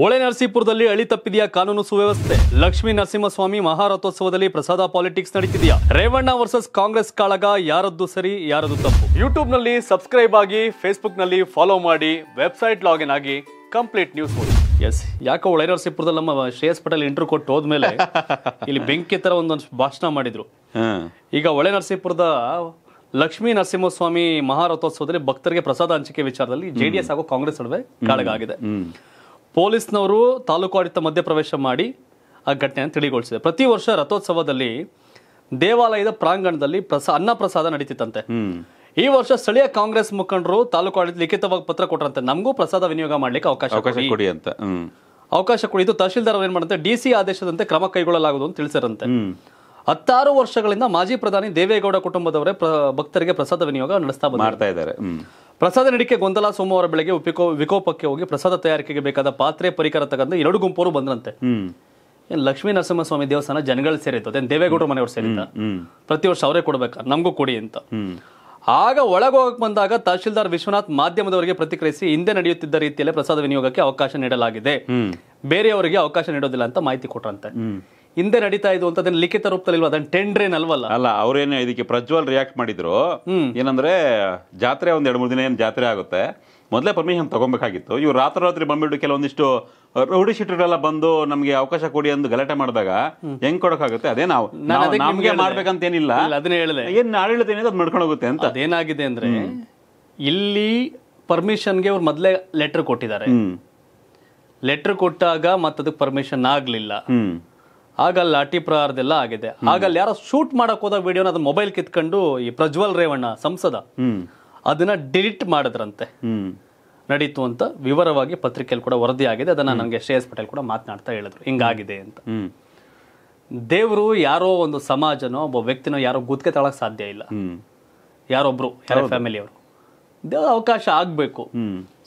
ಹೊಳೆ ನರಸೀಪುರದಲ್ಲಿ ಅಳಿ ತಪ್ಪಿದೆಯಾ ಕಾನೂನು ಸುವ್ಯವಸ್ಥೆ ಲಕ್ಷ್ಮೀ ನರಸಿಂಹಸ್ವಾಮಿ ಮಹಾರಥೋತ್ಸವದಲ್ಲಿ ಪ್ರಸಾದ ಪಾಲಿಟಿಕ್ಸ್ ನಡೀತಿದೆಯಾ ರೇವಣ್ಣ ವರ್ಸಸ್ ಕಾಂಗ್ರೆಸ್ ಕಾಳಗ ಯಾರದ್ದು ಸರಿ ಯಾರದ್ದು ತಪ್ಪು ಯೂಟ್ಯೂಬ್ ನಲ್ಲಿ ಸಬ್ಸ್ಕ್ರೈಬ್ ಆಗಿ ಫೇಸ್ಬುಕ್ ನಲ್ಲಿ ಫಾಲೋ ಮಾಡಿ ವೆಬ್ಸೈಟ್ ಲಾಗಿನ್ ಆಗಿ ಕಂಪ್ಲೀಟ್ ನ್ಯೂಸ್ ಓದಿ ಎಸ್ ಯಾಕೋ ಹೊಳೆ ನರಸೀಪುರದಲ್ಲಿ ನಮ್ಮ ಶ್ರೇಯಸ್ ಪಟೇಲ್ ಇಂಟರ್ವ್ಯೂ ಕೊಟ್ಟು ಹೋದ್ಮೇಲೆ ಇಲ್ಲಿ ಬೆಂಕಿ ತರ ಒಂದೊಂದು ಭಾಷಣ ಮಾಡಿದ್ರು ಈಗ ಹೊಳೆ ನರಸೀಪುರದ ಲಕ್ಷ್ಮೀ ನರಸಿಂಹಸ್ವಾಮಿ ಮಹಾರಥೋತ್ಸವದಲ್ಲಿ ಭಕ್ತರಿಗೆ ಪ್ರಸಾದ ಹಂಚಿಕೆ ವಿಚಾರದಲ್ಲಿ ಜೆಡಿಎಸ್ ಹಾಗೂ ಕಾಂಗ್ರೆಸ್ ನಡುವೆ ಕಾಳಗ ಆಗಿದೆ ಪೊಲೀಸ್ನವರು ಆಡಳಿತ ಮಧ್ಯ ಪ್ರವೇಶ ಮಾಡಿ ಆ ಘಟನೆಯನ್ನು ತಿಳಿಗೊಳಿಸಿದೆ ಪ್ರತಿ ವರ್ಷ ರಥೋತ್ಸವದಲ್ಲಿ ದೇವಾಲಯದ ಪ್ರಾಂಗಣದಲ್ಲಿ ಪ್ರಸ ಅನ್ನ ಪ್ರಸಾದ ನಡೀತಿತ್ತಂತೆ ಈ ವರ್ಷ ಸ್ಥಳೀಯ ಕಾಂಗ್ರೆಸ್ ಮುಖಂಡರು ತಾಲೂಕು ಆಡಳಿತ ಲಿಖಿತವಾಗಿ ಪತ್ರ ಕೊಟ್ಟರಂತೆ ನಮಗೂ ಪ್ರಸಾದ ವಿನಿಯೋಗ ಮಾಡಲಿಕ್ಕೆ ಅವಕಾಶ ಕೊಡಿ ಅಂತ ಅವಕಾಶ ಕೊಡಿದ್ದು ತಹಶೀಲ್ದಾರ್ ಏನ್ ಮಾಡಂತೆ ಡಿಸಿ ಆದೇಶದಂತೆ ಕ್ರಮ ಕೈಗೊಳ್ಳಲಾಗುವುದು ಅಂತ ತಿಳಿಸಿರಂತೆ ಹತ್ತಾರು ವರ್ಷಗಳಿಂದ ಮಾಜಿ ಪ್ರಧಾನಿ ದೇವೇಗೌಡ ಕುಟುಂಬದವರೇ ಭಕ್ತರಿಗೆ ಪ್ರಸಾದ ವಿನಿಯೋಗ ನಡೆಸ್ತಾ ಮಾಡ್ತಾ ಇದ್ದಾರೆ ಪ್ರಸಾದ ನಡಿಕೆ ಗೊಂದಲ ಸೋಮವಾರ ಬೆಳಗ್ಗೆ ಉಪಿಕೋ ವಿಕೋಪಕ್ಕೆ ಹೋಗಿ ಪ್ರಸಾದ ತಯಾರಿಕೆಗೆ ಬೇಕಾದ ಪಾತ್ರೆ ಪರಿಕರ ತಗೊಂಡ ಎರಡು ಗುಂಪವರು ಬಂದ್ರಂತೆ ಏನ್ ಲಕ್ಷ್ಮೀ ನರಸಿಂಹಸ್ವಾಮಿ ದೇವಸ್ಥಾನ ಜನಗಳು ಸೇರಿತ್ತು ದೇವೇಗೌಡರ ದೇವೇಗೌಡರು ಸೇರಿತ ಸೇರಿದ್ದ ಪ್ರತಿ ವರ್ಷ ಅವರೇ ಕೊಡ್ಬೇಕಾ ನಮಗೂ ಕೊಡಿ ಅಂತ ಆಗ ಒಳಗೋಗಕ್ಕೆ ಬಂದಾಗ ತಹಶೀಲ್ದಾರ್ ವಿಶ್ವನಾಥ್ ಮಾಧ್ಯಮದವರಿಗೆ ಪ್ರತಿಕ್ರಿಯಿಸಿ ಹಿಂದೆ ನಡೆಯುತ್ತಿದ್ದ ರೀತಿಯಲ್ಲೇ ಪ್ರಸಾದ ವಿನಿಯೋಗಕ್ಕೆ ಅವಕಾಶ ನೀಡಲಾಗಿದೆ ಬೇರೆಯವರಿಗೆ ಅವಕಾಶ ನೀಡೋದಿಲ್ಲ ಅಂತ ಮಾಹಿತಿ ಕೊಟ್ರಂತೆ ಹಿಂದೆ ನಡೀತಾ ಇದು ಅಂತ ಅದನ್ನ ಲಿಖಿತ ರೂಪದಲ್ಲಿ ಇಲ್ವಾ ಅದನ್ನ ಟೆಂಡ್ರೇನ್ ಅಲ್ವಲ್ಲ ಅಲ್ಲ ಅವ್ರೇನು ಇದಕ್ಕೆ ಪ್ರಜ್ವಲ್ ರಿಯಾಕ್ಟ್ ಮಾಡಿದ್ರು ಏನಂದ್ರೆ ಜಾತ್ರೆ ಒಂದ್ ಎರಡು ಮೂರು ದಿನ ಏನು ಜಾತ್ರೆ ಆಗುತ್ತೆ ಮೊದಲೇ ಪರ್ಮಿಷನ್ ತಗೊಬೇಕಾಗಿತ್ತು ಇವ್ರು ರಾತ್ರಿ ರಾತ್ರಿ ಬಂದ್ಬಿಟ್ಟು ಕೆಲವೊಂದಿಷ್ಟು ರೌಡಿ ಎಲ್ಲಾ ಬಂದು ನಮಗೆ ಅವಕಾಶ ಕೊಡಿ ಅಂತ ಗಲಾಟೆ ಮಾಡಿದಾಗ ಹೆಂಗ್ ಕೊಡೋಕ್ಕಾಗುತ್ತೆ ಅದೇ ನಾವು ನಮ್ಗೆ ಮಾಡ್ಬೇಕಂತ ಏನಿಲ್ಲ ಅದನ್ನ ಹೇಳಿದೆ ಏನ್ ಆಡಳಿತ ಏನಿದೆ ಅದು ಮಾಡ್ಕೊಂಡು ಹೋಗುತ್ತೆ ಅಂತ ಅದೇನಾಗಿದೆ ಅಂದ್ರೆ ಇಲ್ಲಿ ಪರ್ಮಿಷನ್ಗೆ ಅವ್ರು ಮೊದಲೇ ಲೆಟರ್ ಕೊಟ್ಟಿದ್ದಾರೆ ಲೆಟರ್ ಕೊಟ್ಟಾಗ ಮತ್ತದಕ್ಕೆ ಪರ್ಮಿಷನ್ ಆಗ್ಲಿಲ್ಲ ಆಗ ಲಾಠಿ ಪ್ರಹಾರದೆಲ್ಲ ಆಗಿದೆ ಆಗ ಯಾರೋ ಶೂಟ್ ಮಾಡಕ್ ಹೋದ ವಿಡಿಯೋನ ಅದನ್ನ ಮೊಬೈಲ್ ಕಿತ್ಕೊಂಡು ಈ ಪ್ರಜ್ವಲ್ ರೇವಣ್ಣ ಸಂಸದ ಅದನ್ನ ಡಿಲೀಟ್ ಮಾಡಿದ್ರಂತೆ ನಡೀತು ಅಂತ ವಿವರವಾಗಿ ಪತ್ರಿಕೆಯಲ್ಲಿ ಕೂಡ ವರದಿ ಆಗಿದೆ ಅದನ್ನ ನನಗೆ ಶ್ರೇಯಸ್ ಪಟೇಲ್ ಕೂಡ ಮಾತನಾಡ್ತಾ ಹೇಳಿದ್ರು ಹಿಂಗಾಗಿದೆ ಅಂತ ದೇವರು ಯಾರೋ ಒಂದು ಸಮಾಜನೋ ಒಬ್ಬ ವ್ಯಕ್ತಿನೋ ಯಾರೋ ಗುದ್ಕೆ ತಳಕ್ ಸಾಧ್ಯ ಇಲ್ಲ ಯಾರೊಬ್ರು ಯಾರೋ ಫ್ಯಾಮಿಲಿಯವರು ದೇವ್ರ ಅವಕಾಶ ಆಗ್ಬೇಕು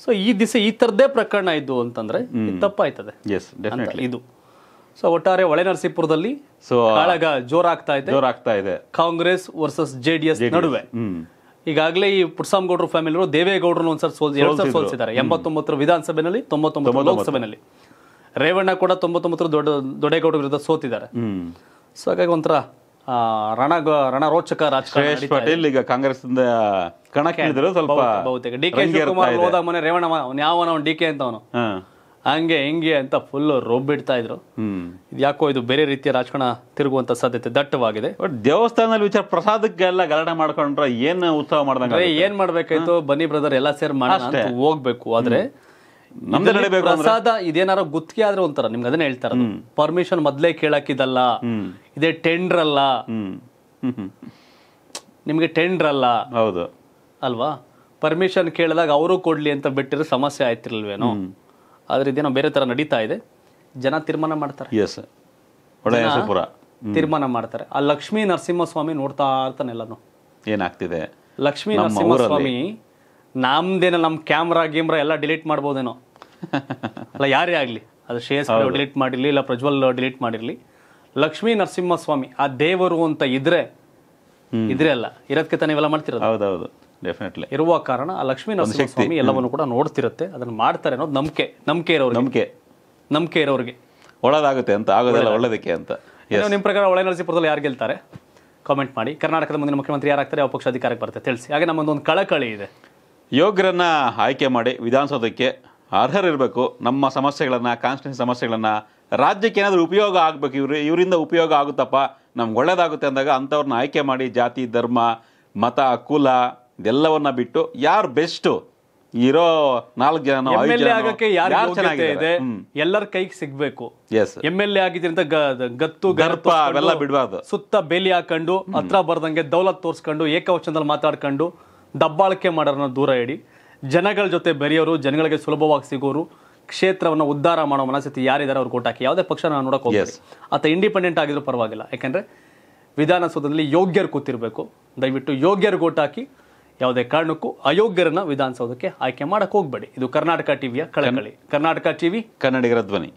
ಸೊ ಈ ದಿವಸ ಈ ತರದೇ ಪ್ರಕರಣ ಇದ್ದು ಅಂತಂದ್ರೆ ತಪ್ಪಾಯ್ತದೆ ಇದು ಸೊ ಒಟ್ಟಾರೆ ನರಸೀಪುರದಲ್ಲಿ ಸೊ ಕಾಳಗ ಜೋರಾಗ್ತಾ ಇದೆ ಜೋರಾಗ್ತಾ ಇದೆ ಕಾಂಗ್ರೆಸ್ ವರ್ಸಸ್ ಜೆಡಿಎಸ್ ನಡುವೆ ಈಗಾಗಲೇ ಈ ಪುಟ್ಸಾಮಗೌಡರು ಫ್ಯಾಮಿಲಿಯವರು ದೇವೇಗೌಡರು ಒಂದ್ಸರ್ ಸೋಲ್ ಎರಡು ಎಂಬತ್ತೊಂಬತ್ತರ ವಿಧಾನಸಭೆಯಲ್ಲಿ ತೊಂಬತ್ತೊಂಬತ್ತು ಲೋಕಸಭೆಯಲ್ಲಿ ರೇವಣ್ಣ ಕೂಡ ತೊಂಬತ್ತೊಂಬತ್ತರ ದೊಡ್ಡ ದೊಡ್ಡೇಗೌಡರ ವಿರುದ್ಧ ಸೋತಿದ್ದಾರೆ ಸೊ ಹಾಗಾಗಿ ಒಂಥರ ರಣ ರಣರೋಚಕ ರಾಜಕೀಯ ಪಟೇಲ್ ಈಗ ಕಾಂಗ್ರೆಸ್ ಕಣಕ್ಕೆ ಸ್ವಲ್ಪ ಡಿ ಕೆ ಶಿವಕುಮಾರ್ ಹೋದಾಗ ಮನೆ ರೇವಣ್ಣ ಯಾವ ಡಿ ಕೆ ಅಂತ ಅವನು ಹಂಗೆ ಹೆಂಗೆ ಅಂತ ಫುಲ್ಲು ರೊಬ್ಬಿಡ್ತಾ ಇದ್ರು ಇದು ಯಾಕೋ ಇದು ಬೇರೆ ರೀತಿಯ ರಾಜಕಾರಣ ತಿರುಗುವಂತ ಸಾಧ್ಯತೆ ದಟ್ಟವಾಗಿದೆ ಬಟ್ ದೇವಸ್ಥಾನದಲ್ಲಿ ವಿಚಾರ ಪ್ರಸಾದಕ್ಕೆಲ್ಲ ಗಲಾಟೆ ಮಾಡ್ಕೊಂಡ್ರೆ ಏನ್ ಉತ್ಸವ ಮಾಡ್ದಂಗೆ ಏನ್ ಮಾಡ್ಬೇಕಾಯ್ತು ಬನ್ನಿ ಬ್ರದರ್ ಎಲ್ಲ ಸೇರ್ ಮಾಡಿ ಹೋಗ್ಬೇಕು ಆದ್ರೆ ಪ್ರಸಾದ ಇದೇನಾರ ಗುತ್ತಿಗೆ ಆದ್ರೆ ಒಂಥರ ನಿಮ್ಗೆ ಅದನ್ನ ಹೇಳ್ತಾರ ಪರ್ಮಿಷನ್ ಮೊದ್ಲೇ ಕೇಳಕ್ಕಿದಲ್ಲ ಇದೇ ಟೆಂಡರ್ ಅಲ್ಲ ನಿಮ್ಗೆ ಟೆಂಡರ್ ಅಲ್ಲ ಹೌದು ಅಲ್ವಾ ಪರ್ಮಿಷನ್ ಕೇಳಿದಾಗ ಅವರು ಕೊಡ್ಲಿ ಅಂತ ಬಿಟ್ಟಿರೋ ಸಮಸ್ಯೆ ಆಯ್ತಿರ್ಲ್ವೇನೋ ಆದ್ರೆ ಇದೇನೋ ಬೇರೆ ತರ ನಡೀತಾ ಇದೆ ಜನ ತೀರ್ಮಾನ ಮಾಡ್ತಾರೆ ತೀರ್ಮಾನ ಮಾಡ್ತಾರೆ ಆ ಲಕ್ಷ್ಮೀ ನರಸಿಂಹಸ್ವಾಮಿ ನೋಡ್ತಾ ಇರ್ತಾನೆ ಎಲ್ಲಾನು ಏನಾಗ್ತಿದೆ ಲಕ್ಷ್ಮೀ ನರಸಿಂಹಸ್ವಾಮಿ ನಮ್ದೇನ ನಮ್ ಕ್ಯಾಮ್ರಾ ಗೀಮ್ರಾ ಎಲ್ಲ ಡಿಲೀಟ್ ಮಾಡ್ಬೋದೇನೋ ಅಲ್ಲ ಯಾರೇ ಆಗ್ಲಿ ಅದು ಶ್ರೇಯಸ್ ಡಿಲೀಟ್ ಮಾಡಿರ್ಲಿ ಇಲ್ಲ ಪ್ರಜ್ವಲ್ ಡಿಲೀಟ್ ಮಾಡಿರ್ಲಿ ಲಕ್ಷ್ಮೀ ನರಸಿಂಹಸ್ವಾಮಿ ಆ ದೇವರು ಅಂತ ಇದ್ರೆ ಇದ್ರೆ ಅಲ್ಲ ಇರೋದಕ್ಕೆ ಇವೆಲ್ಲ ಮಾಡ್ತಿರೋದು ಹೌದೌದು ಡೆಫಿನೆಟ್ಲಿ ಇರುವ ಕಾರಣ ಆ ಲಕ್ಷ್ಮೀ ನರಸಿಂಹಸ್ವಾಮಿ ಎಲ್ಲವನ್ನು ಕೂಡ ನೋಡ್ತಿರುತ್ತೆ ಅದನ್ನು ಮಾಡ್ತಾರೆ ಅನ್ನೋದು ನಂಬಿಕೆ ನಂಬಿಕೆ ಇರೋರು ನಂಬಿಕೆ ನಂಬಿಕೆ ಇರೋರಿಗೆ ಒಳ್ಳೇದಾಗುತ್ತೆ ಅಂತ ಆಗೋದಿಲ್ಲ ಒಳ್ಳೇದಕ್ಕೆ ಅಂತ ನಿಮ್ಮ ಪ್ರಕಾರ ಒಳ್ಳೆ ನರಸಿಂಹಪುರದಲ್ಲಿ ಯಾರು ಗೆಲ್ತಾರೆ ಕಾಮೆಂಟ್ ಮಾಡಿ ಕರ್ನಾಟಕದ ಮುಂದಿನ ಮುಖ್ಯಮಂತ್ರಿ ಯಾರಾಗ್ತಾರೆ ಯಾವ ಪಕ್ಷ ಅಧಿಕಾರಕ್ಕೆ ಬರುತ್ತೆ ತಿಳಿಸಿ ಹಾಗೆ ಒಂದು ಕಳಕಳಿ ಇದೆ ಯೋಗ್ಯರನ್ನು ಆಯ್ಕೆ ಮಾಡಿ ವಿಧಾನಸೌಧಕ್ಕೆ ಅರ್ಹರಿರಬೇಕು ನಮ್ಮ ಸಮಸ್ಯೆಗಳನ್ನ ಕಾನ್ಸ್ಟಿಟ್ಯೂನ್ ಸಮಸ್ಯೆಗಳನ್ನ ರಾಜ್ಯಕ್ಕೆ ಏನಾದರೂ ಉಪಯೋಗ ಆಗಬೇಕು ಇವರು ಇವರಿಂದ ಉಪಯೋಗ ಆಗುತ್ತಪ್ಪ ನಮ್ಗೆ ಒಳ್ಳೇದಾಗುತ್ತೆ ಅಂದಾಗ ಅಂಥವ್ರನ್ನ ಆಯ್ಕೆ ಮಾಡಿ ಜಾತಿ ಧರ್ಮ ಮತ ಕುಲ ಇದೆಲ್ಲವನ್ನ ಬಿಟ್ಟು ಯಾರು ಬೆಸ್ಟ್ ಇರೋ ನಾಲ್ಕು ಜನ ಯಾರು ಚೆನ್ನಾಗಿದೆ ಎಲ್ಲರ ಕೈಗೆ ಸಿಗ್ಬೇಕು ಎಸ್ ಎಮ್ ಎಲ್ ಎ ಆಗಿದ್ರಿಂದ ಗತ್ತು ಗರ್ಪ ಅವೆಲ್ಲ ಬಿಡಬಾರ್ದು ಸುತ್ತ ಬೇಲಿ ಹಾಕೊಂಡು ಹತ್ರ ಬರ್ದಂಗೆ ದೌಲತ್ ತೋರ್ಸ್ಕೊಂಡು ಏಕವಚನದಲ್ಲಿ ಮಾತಾಡ್ಕೊಂಡು ದಬ್ಬಾಳಿಕೆ ಮಾಡೋರನ್ನ ದೂರ ಇಡಿ ಜನಗಳ ಜೊತೆ ಬೆರೆಯೋರು ಜನಗಳಿಗೆ ಸುಲಭವಾಗಿ ಸಿಗೋರು ಕ್ಷೇತ್ರವನ್ನು ಉದ್ಧಾರ ಮಾಡೋ ಮನಸ್ಥಿತಿ ಯಾರಿದ್ದಾರೆ ಅವ್ರು ಕೊಟ್ಟಾಕಿ ಯಾವುದೇ ಪಕ್ಷ ನಾನು ನೋಡೋಕೆ ಹೋಗ್ತೀನಿ ಆತ ಇಂಡಿಪೆಂಡೆಂಟ್ ಆಗಿದ್ರು ಪರವಾಗಿಲ್ಲ ಯಾಕಂದ್ರೆ ವಿಧಾನಸೌಧದಲ್ಲಿ ಯೋಗ್ಯರು ಕೂತಿರಬೇಕು ದಯವಿಟ್ಟು ಯೋಗ್ಯರು ಹಾಕಿ ಯಾವುದೇ ಕಾರಣಕ್ಕೂ ಅಯೋಗ್ಯರನ್ನ ವಿಧಾನಸೌಧಕ್ಕೆ ಆಯ್ಕೆ ಮಾಡಕ್ ಹೋಗ್ಬೇಡಿ ಇದು ಕರ್ನಾಟಕ ಟಿವಿಯ ಕಳಕಳಿ ಕರ್ನಾಟಕ ಟಿವಿ ಕನ್ನಡಿಗರ ಧ್ವನಿ